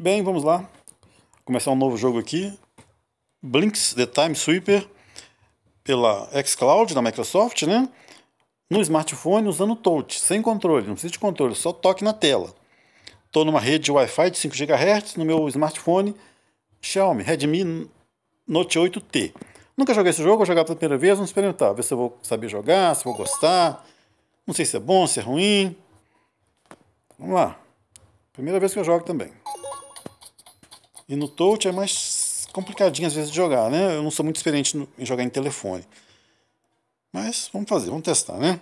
Bem, vamos lá. Vou começar um novo jogo aqui. Blinks The Time Sweeper pela xCloud da Microsoft, né? No smartphone usando touch, sem controle, não precisa de controle, só toque na tela. Estou numa rede Wi-Fi de 5 GHz no meu smartphone Xiaomi Redmi Note 8T. Nunca joguei esse jogo, vou jogar pela primeira vez, vamos experimentar, ver se eu vou saber jogar, se eu vou gostar. Não sei se é bom, se é ruim. Vamos lá. Primeira vez que eu jogo também. E no touch é mais complicadinho às vezes de jogar, né? Eu não sou muito experiente em jogar em telefone. Mas vamos fazer, vamos testar, né?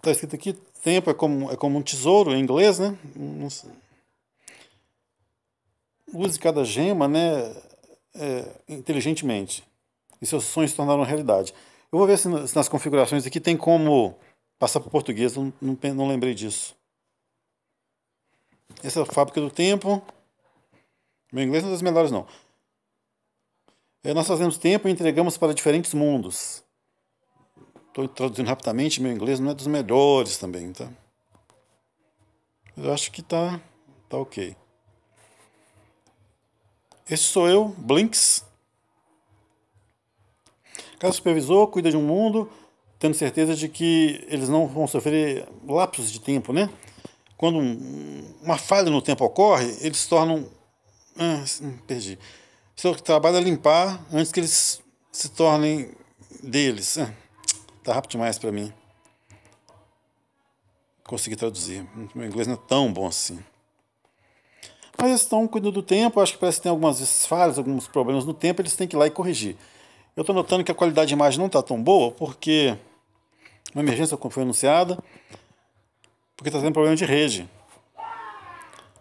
Tá escrito aqui, tempo é como, é como um tesouro em inglês, né? Não sei. Use cada gema, né? É, inteligentemente. E seus sonhos se tornaram realidade. Eu vou ver se, se nas configurações aqui tem como passar para o português, não, não, não lembrei disso. Essa é a fábrica do tempo. Meu inglês não é das melhores, não. É, nós fazemos tempo e entregamos para diferentes mundos. Estou traduzindo rapidamente, meu inglês não é dos melhores também, tá? Eu acho que tá, tá ok. Esse sou eu, Blinks. Cada supervisor cuida de um mundo, tendo certeza de que eles não vão sofrer lapsos de tempo, né? Quando uma falha no tempo ocorre, eles se tornam ah, sim, perdi. Seu trabalho é limpar antes que eles se tornem deles. É, tá rápido demais para mim. Consegui traduzir. Meu inglês não é tão bom assim. Mas eles estão cuidando do tempo, acho que parece que tem algumas falhas, alguns problemas no tempo, eles têm que ir lá e corrigir. Eu estou notando que a qualidade de imagem não está tão boa, porque uma emergência foi anunciada, porque está tendo problema de rede.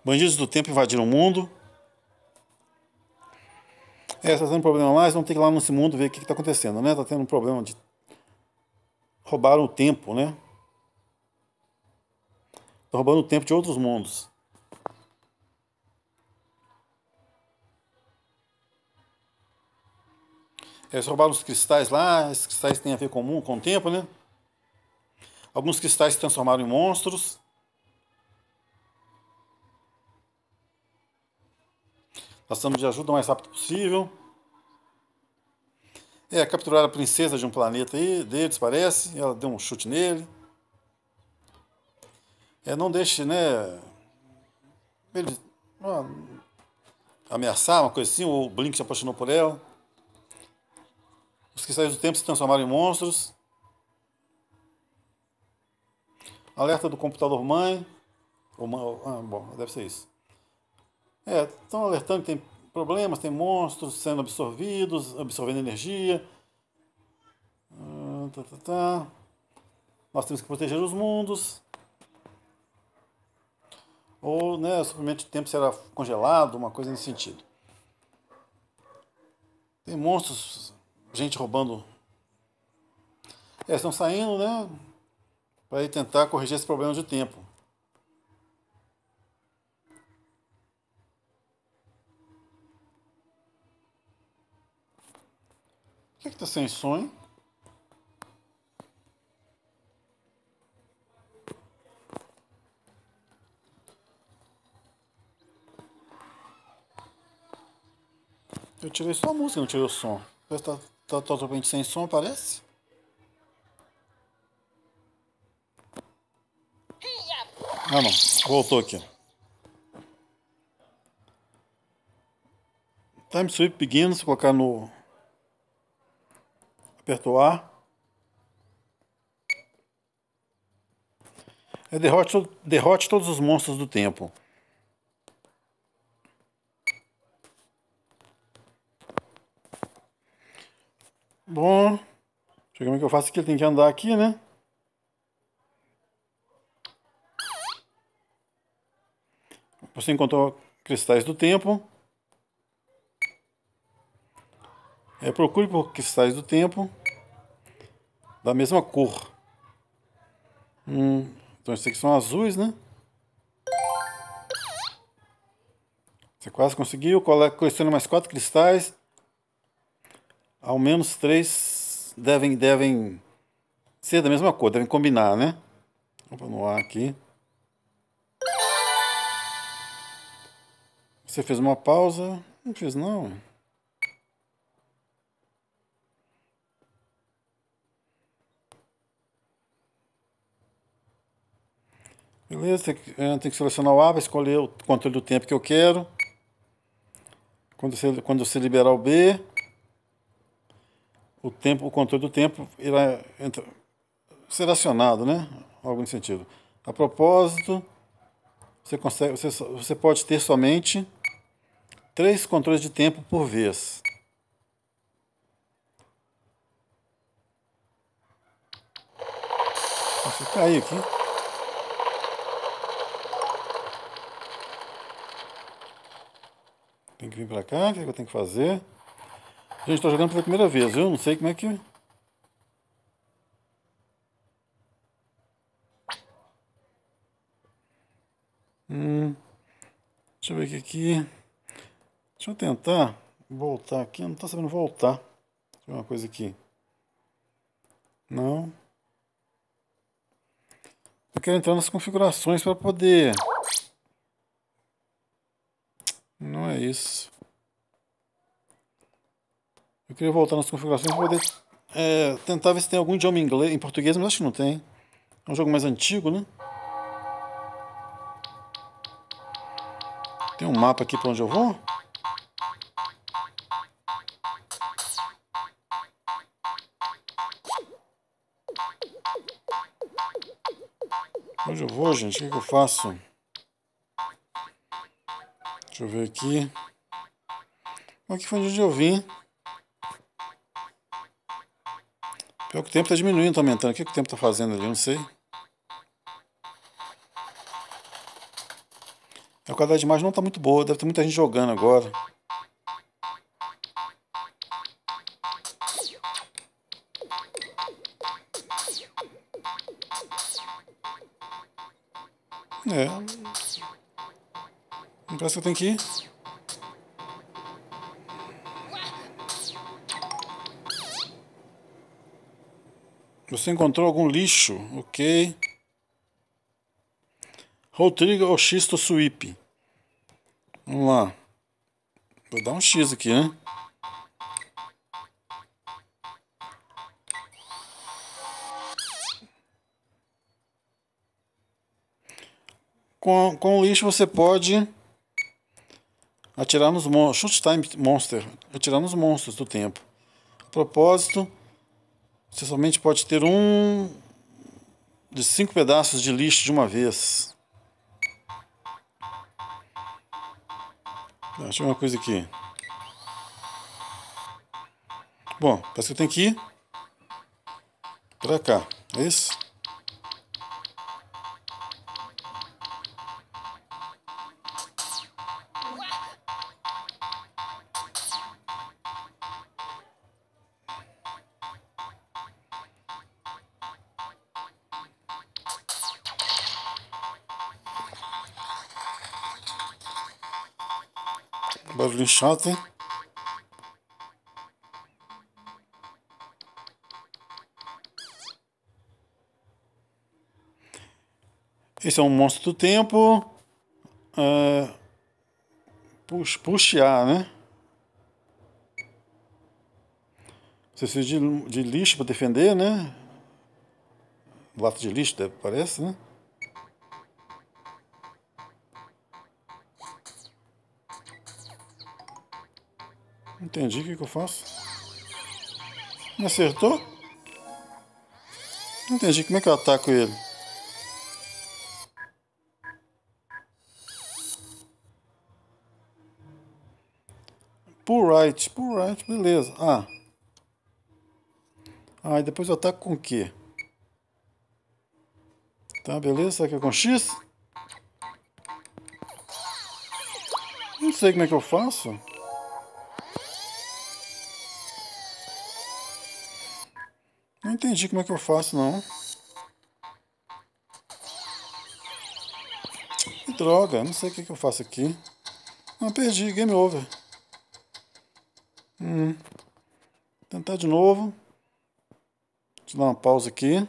Bandidos do tempo invadiram o mundo, é, tá tendo problema lá, eles vão ter que ir lá nesse mundo ver o que está acontecendo, né? Está tendo um problema de. Roubaram o tempo, né? Estão tá roubando o tempo de outros mundos. Eles é, roubaram os cristais lá, esses cristais têm a ver comum com o tempo, né? Alguns cristais se transformaram em monstros. Passamos de ajuda o mais rápido possível. É, capturaram a princesa de um planeta aí, deles, parece. Ela deu um chute nele. É, não deixe, né? Ele uma, ameaçar, uma coisa assim. O Blink se apaixonou por ela. Os que saíram do tempo se transformaram em monstros. Alerta do computador mãe. Ou, ah, bom, deve ser isso. É, estão alertando que tem problemas, tem monstros sendo absorvidos, absorvendo energia. Ah, tá, tá, tá. Nós temos que proteger os mundos. Ou né, o suprimento de tempo será congelado, uma coisa nesse sentido. Tem monstros, gente roubando. É, estão saindo, né? Para tentar corrigir esse problema de tempo. que que tá sem som, hein? Eu tirei só a música, não tirei o som. Tá, tá, tá totalmente sem som, parece? Ah não, voltou aqui. Time sweep begins, vou colocar no Perdoar. É derrote, derrote todos os monstros do tempo. Bom. Deixa eu ver o é que eu faço aqui. Tem que andar aqui, né? Você encontrou cristais do tempo. É, procure por cristais do tempo da mesma cor. Hum, então esses aqui são azuis, né? Você quase conseguiu. Colecione mais quatro cristais. Ao menos três devem, devem ser da mesma cor, devem combinar, né? Opa, no ar aqui. Você fez uma pausa? Não fiz não. Beleza, é, tem que selecionar o vai escolher o controle do tempo que eu quero. Quando você, quando você liberar o B, o, tempo, o controle do tempo irá entra, ser acionado, né? Algo sentido. A propósito, você, consegue, você, você pode ter somente três controles de tempo por vez. Você caiu tá aqui. Tem que vir pra cá, o que, é que eu tenho que fazer? Gente, tô jogando pela primeira vez, viu? Não sei como é que... Hum, deixa eu ver aqui, aqui. Deixa eu tentar voltar aqui. Não estou sabendo voltar. Deixa eu ver uma coisa aqui. Não. Eu quero entrar nas configurações para poder... Não é isso. Eu queria voltar nas configurações para poder é, tentar ver se tem algum idioma em, inglês, em português, mas acho que não tem. É um jogo mais antigo, né? Tem um mapa aqui para onde eu vou? Onde eu vou, gente? O que, que eu faço? Deixa eu ver aqui. Aqui foi onde eu vim. Pior que o tempo está diminuindo, tá aumentando. O que, é que o tempo está fazendo ali? Eu não sei. A qualidade de imagem não está muito boa, deve ter muita gente jogando agora. É, Parece que eu tenho que ir. Você encontrou algum lixo? Ok. Rotriga ou Xisto Sweep? Vamos lá. Vou dar um X aqui, né? Com, com o lixo você pode atirar nos monstros, shoot time monster, atirar nos monstros do tempo. A propósito, você somente pode ter um de cinco pedaços de lixo de uma vez. Deixa eu ver uma coisa aqui. Bom, parece que eu tenho que ir pra cá, é isso? Barulho chato, hein? Esse é um monstro do tempo. Uh, pux, puxear, né? Preciso de, de lixo para defender, né? Lata de lixo, parece, né? Entendi o que, que eu faço. Me acertou? Não entendi como é que eu ataco ele. Pull right, pull right, beleza. Ah. Ah, e depois eu ataco com o quê? Tá, beleza? Será que é com X? Não sei como é que eu faço. entendi como é que eu faço, não. Que droga, não sei o que, que eu faço aqui. Ah, perdi, game over. Hum. Tentar de novo. Deixa eu dar uma pausa aqui.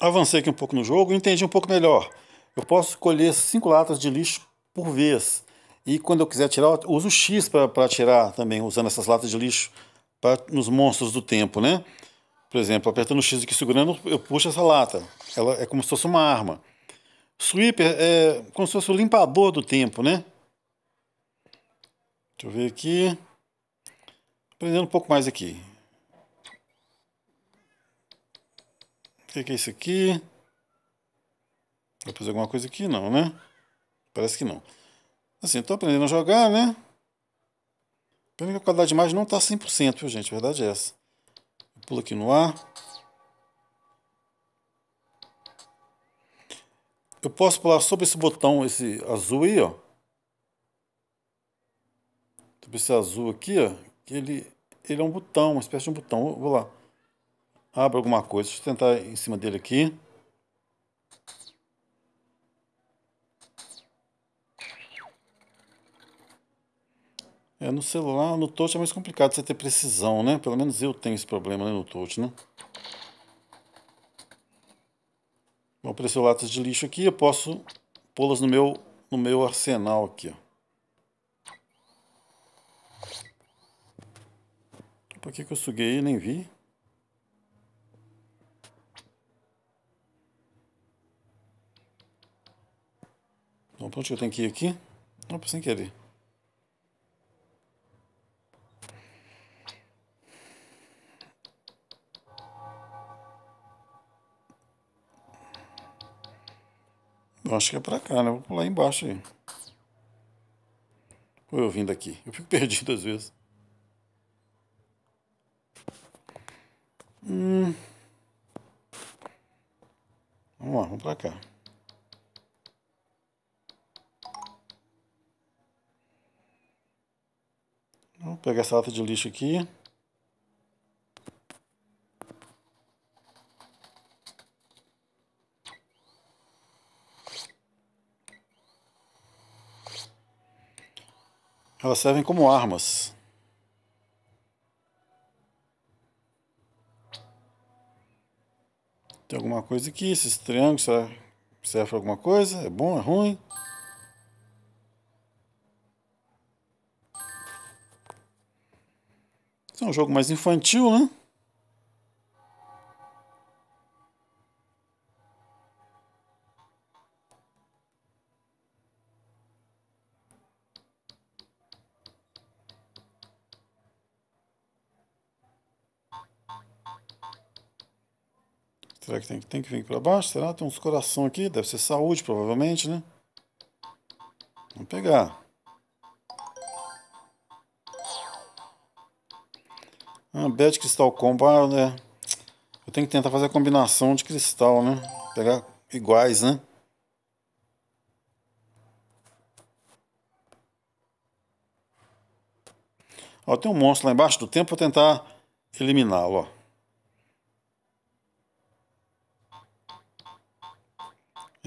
Avancei aqui um pouco no jogo e entendi um pouco melhor. Eu posso colher cinco latas de lixo por vez. E quando eu quiser tirar, eu uso o X para tirar também, usando essas latas de lixo para nos monstros do tempo, né? Por exemplo, apertando o X aqui segurando, eu puxo essa lata. Ela é como se fosse uma arma. Sweeper é como se fosse o limpador do tempo, né? Deixa eu ver aqui. Aprendendo um pouco mais aqui. O que é isso aqui? Vai fazer alguma coisa aqui? Não, né? Parece que não. Assim, estou aprendendo a jogar, né? Pena que a qualidade de imagem não está 100%, viu, gente? A verdade é essa. Pula aqui no ar. Eu posso pular sobre esse botão, esse azul aí, ó. Sobre esse azul aqui, ó. Que ele, ele é um botão, uma espécie de um botão. Vou lá. Abra alguma coisa. Deixa eu tentar em cima dele aqui. É, no celular, no touch é mais complicado você ter precisão, né? Pelo menos eu tenho esse problema né, no touch, né? Bom, apareceu latas de lixo aqui, eu posso pô-las no meu, no meu arsenal aqui, ó. Por que, que eu suguei? Nem vi. Então, pronto, onde eu tenho que ir aqui? Não, sem querer. Eu acho que é pra cá, né? Vou pular embaixo aí. Ou eu vim daqui? Eu fico perdido às vezes. Hum. Vamos lá, vamos pra cá. Vamos pegar essa lata de lixo aqui. Elas servem como armas. Tem alguma coisa aqui, esses triângulos, será serve para alguma coisa? É bom, é ruim? é um jogo mais infantil, né? Será que tem, tem que vir para baixo? Será? Tem uns coração aqui, deve ser saúde, provavelmente, né? Vamos pegar. Ah, bet cristal combo, ah, né? Eu tenho que tentar fazer a combinação de cristal, né? Pegar iguais, né? Ó, tem um monstro lá embaixo do tempo, vou tentar eliminá-lo, ó.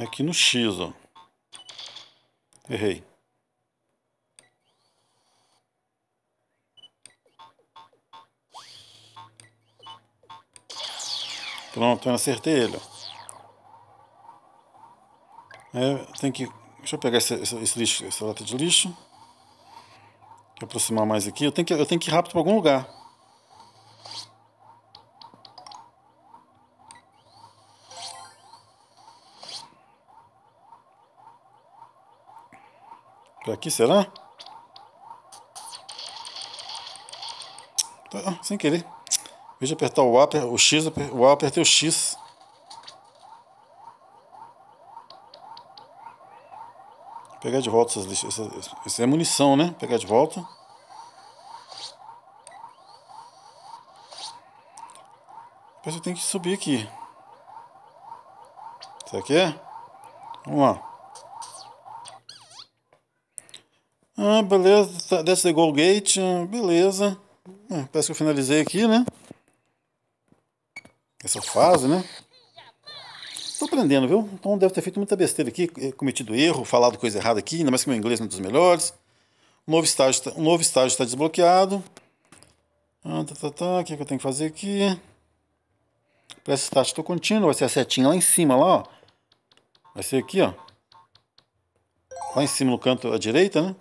É aqui no X, ó. Errei. Pronto, eu acertei ele. É, tem que... Deixa eu pegar esse, esse, esse lixo, essa lata de lixo. Aproximar mais aqui. Eu tenho que, eu tenho que ir rápido para algum lugar. aqui, será? Ah, sem querer. Veja apertar o A, o X, o A apertei o X. Pegar de volta essas lixas. Essa, é munição, né? Pegar de volta. Depois eu tenho que subir aqui. Isso aqui é? Vamos lá. Ah, beleza, that's tá, the goal gate, beleza. É, parece que eu finalizei aqui, né? Essa fase, né? Estou aprendendo, viu? Então deve ter feito muita besteira aqui, eh, cometido erro, falado coisa errada aqui, ainda mais que meu inglês não é dos melhores. Um novo estágio, tá, um novo estágio está desbloqueado. Ah, tá, tá, tá. O que, é que eu tenho que fazer aqui? Para esse estágio estou contínuo, vai ser a setinha lá em cima, lá, ó. Vai ser aqui, ó. Lá em cima no canto à direita, né?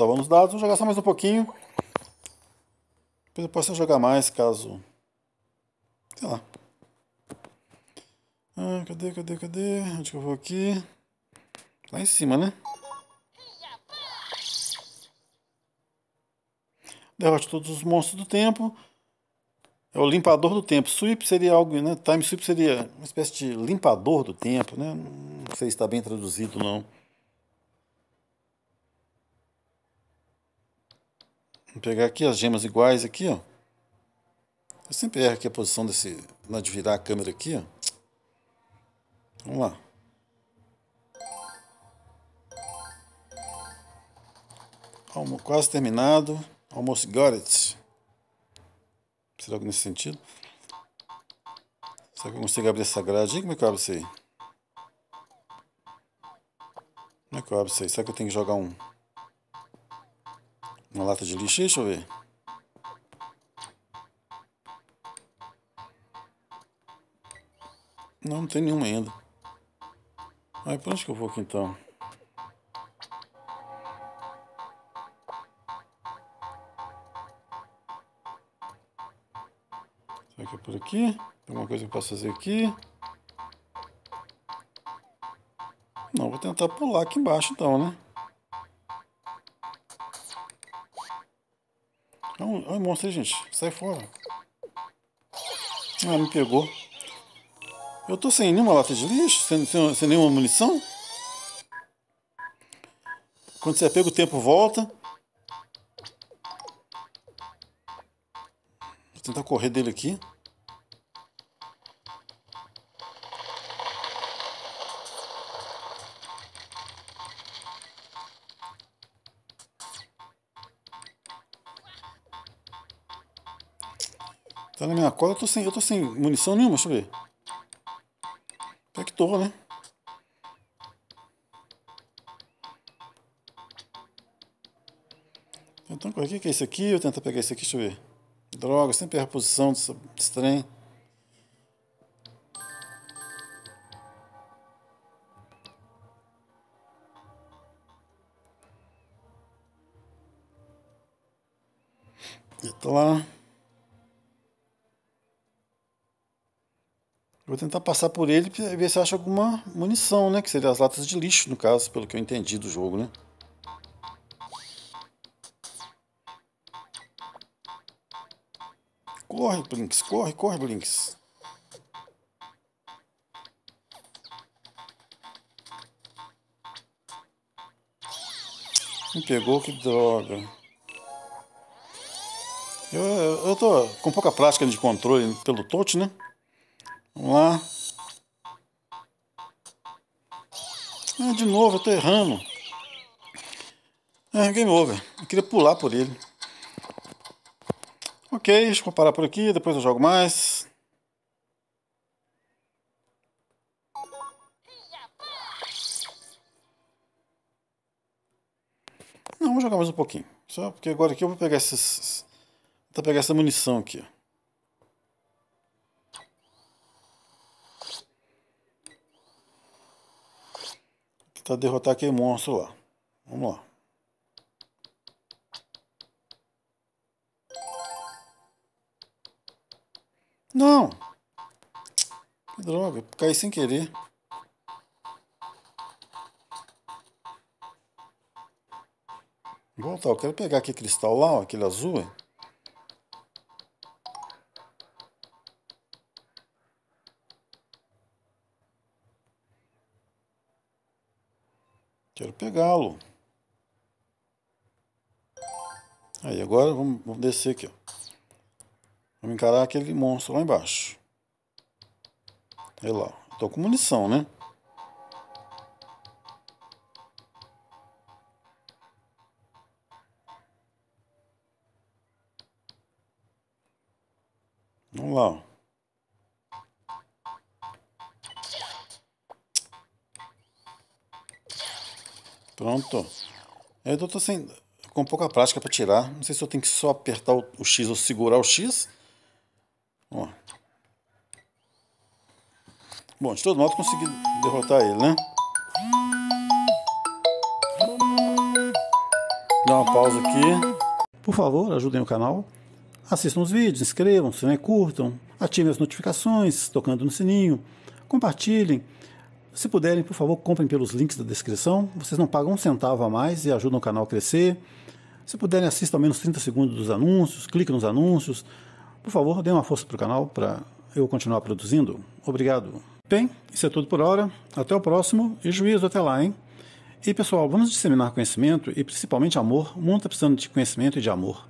Salvamos os dados, vou jogar só mais um pouquinho. Depois eu posso jogar mais, caso... Sei lá. Ah, cadê, cadê, cadê? Onde que eu vou aqui? Lá em cima, né? Derrote todos os monstros do tempo. É o limpador do tempo. Sweep seria algo, né? Time sweep seria uma espécie de limpador do tempo, né? Não sei se está bem traduzido, não. Vou pegar aqui as gemas iguais aqui, ó. Eu sempre erro aqui a posição desse... Na de virar a câmera aqui, ó. Vamos lá. Almo, quase terminado. Almost got it. Será que nesse sentido? Será que eu consigo abrir essa grade Como é que eu abro isso aí? Como é que eu abro isso aí? Será que eu tenho que jogar um... Uma lata de lixo aí, deixa eu ver. Não, não tem nenhuma ainda. Aí, pra onde que eu vou aqui então? Será que é por aqui? Tem alguma coisa que eu posso fazer aqui? Não, vou tentar pular aqui embaixo então, né? Olha o monstro aí, gente. Sai fora. Ah, me pegou. Eu tô sem nenhuma lata de lixo, sem, sem, sem nenhuma munição. Quando você pega o tempo volta. Vou tentar correr dele aqui. Tá na minha cola, eu tô sem, eu tô sem munição nenhuma, deixa eu ver. Até que tô, né? Então, o que é esse aqui? Eu tento pegar esse aqui, deixa eu ver. Droga, sempre erra a posição desse, desse trem. Tá lá. vou tentar passar por ele e ver se acha alguma munição, né? Que seria as latas de lixo, no caso, pelo que eu entendi do jogo, né? Corre, Blinks, corre, corre, Blinks. Me pegou, que droga. Eu, eu tô com pouca prática de controle pelo touch, né? Vamos lá. Ah, de novo, eu tô errando. É, game over. Eu queria pular por ele. Ok, deixa eu parar por aqui, depois eu jogo mais. Não, vou jogar mais um pouquinho. Só porque agora aqui eu vou pegar essas... Vou pegar essa munição aqui, ó. Pra derrotar aquele monstro lá. Vamos lá. Não! Que droga, caí sem querer. Voltar, eu quero pegar aquele cristal lá, ó, aquele azul. Hein? pegá-lo. Aí, agora vamos, vamos descer aqui, ó. Vamos encarar aquele monstro lá embaixo. Olha lá. Tô com munição, né? Certo? Eu tô sem, com pouca prática para tirar. Não sei se eu tenho que só apertar o, o X ou segurar o X. Bom, de todo modo consegui derrotar ele, né? Dá uma pausa aqui. Por favor, ajudem o canal. Assistam os vídeos, inscrevam-se, né? curtam, ativem as notificações, tocando no sininho, compartilhem. Se puderem, por favor, comprem pelos links da descrição. Vocês não pagam um centavo a mais e ajudam o canal a crescer. Se puderem, assistam ao menos 30 segundos dos anúncios, cliquem nos anúncios. Por favor, deem uma força para o canal para eu continuar produzindo. Obrigado. Bem, isso é tudo por hora. Até o próximo e juízo até lá, hein? E pessoal, vamos disseminar conhecimento e principalmente amor. O mundo está precisando de conhecimento e de amor.